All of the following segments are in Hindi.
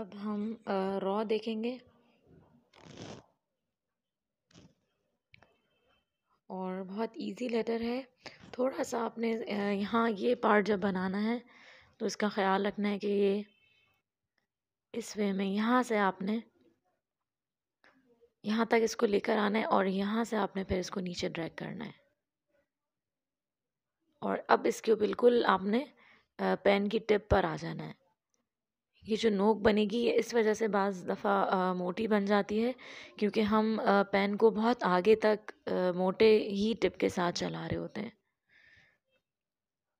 अब हम रॉ देखेंगे और बहुत इजी लेटर है थोड़ा सा आपने यहाँ ये पार्ट जब बनाना है तो इसका ख्याल रखना है कि ये इस वे में यहाँ से आपने यहाँ तक इसको लेकर आना है और यहाँ से आपने फिर इसको नीचे ड्रैग करना है और अब इसके बिल्कुल आपने पेन की टिप पर आ जाना है ये जो नोक बनेगी ये इस वजह से बज़ दफ़ा मोटी बन जाती है क्योंकि हम पेन को बहुत आगे तक आ, मोटे ही टिप के साथ चला रहे होते हैं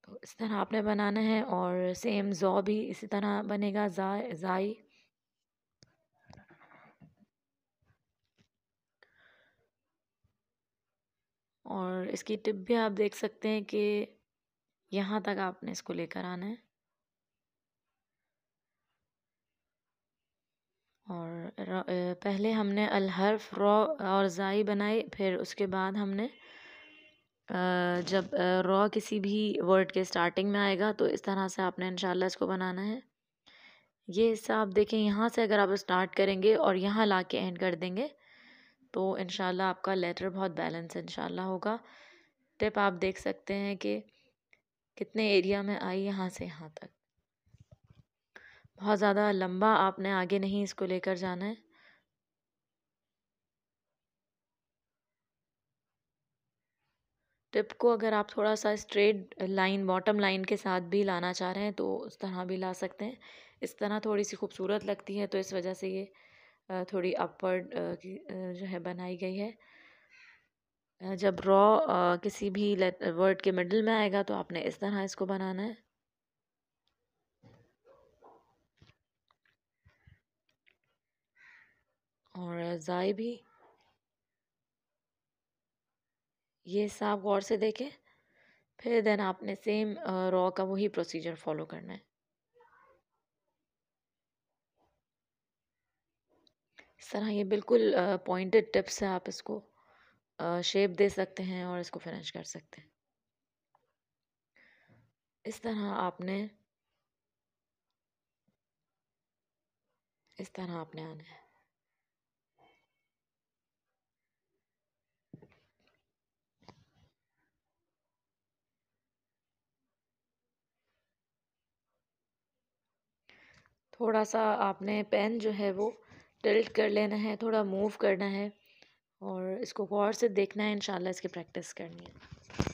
तो इस तरह आपने बनाना है और सेम ज़ो भी इसी तरह बनेगा जाए जाई और इसकी टिप भी आप देख सकते हैं कि यहाँ तक आपने इसको लेकर आना है पहले हमने हर्फ रॉ और ज़ाई बनाई फिर उसके बाद हमने जब रॉ किसी भी वर्ड के स्टार्टिंग में आएगा तो इस तरह से आपने इंशाल्लाह इसको बनाना है ये हिस्सा आप देखें यहाँ से अगर आप स्टार्ट करेंगे और यहाँ ला के एंड कर देंगे तो इन आपका लेटर बहुत बैलेंस इन होगा टिप आप देख सकते हैं कि कितने एरिया में आई यहाँ से यहाँ तक बहुत ज़्यादा लंबा आपने आगे नहीं इसको लेकर जाना है टिप को अगर आप थोड़ा सा स्ट्रेट लाइन बॉटम लाइन के साथ भी लाना चाह रहे हैं तो उस तरह भी ला सकते हैं इस तरह थोड़ी सी खूबसूरत लगती है तो इस वजह से ये थोड़ी अपवर्ड जो है बनाई गई है जब रॉ किसी भी वर्ड के मिडल में आएगा तो आपने इस तरह इसको बनाना है जाए भी ये सांप गौर से देखें फिर देन आपने सेम रॉ का वही प्रोसीजर फॉलो करना है इस तरह ये बिल्कुल पॉइंटेड टिप्स है आप इसको शेप दे सकते हैं और इसको फिनिश कर सकते हैं इस तरह आपने इस तरह आपने आना है थोड़ा सा आपने पेन जो है वो टिल्ट कर लेना है थोड़ा मूव करना है और इसको गौर से देखना है इंशाल्लाह इसकी प्रैक्टिस करनी है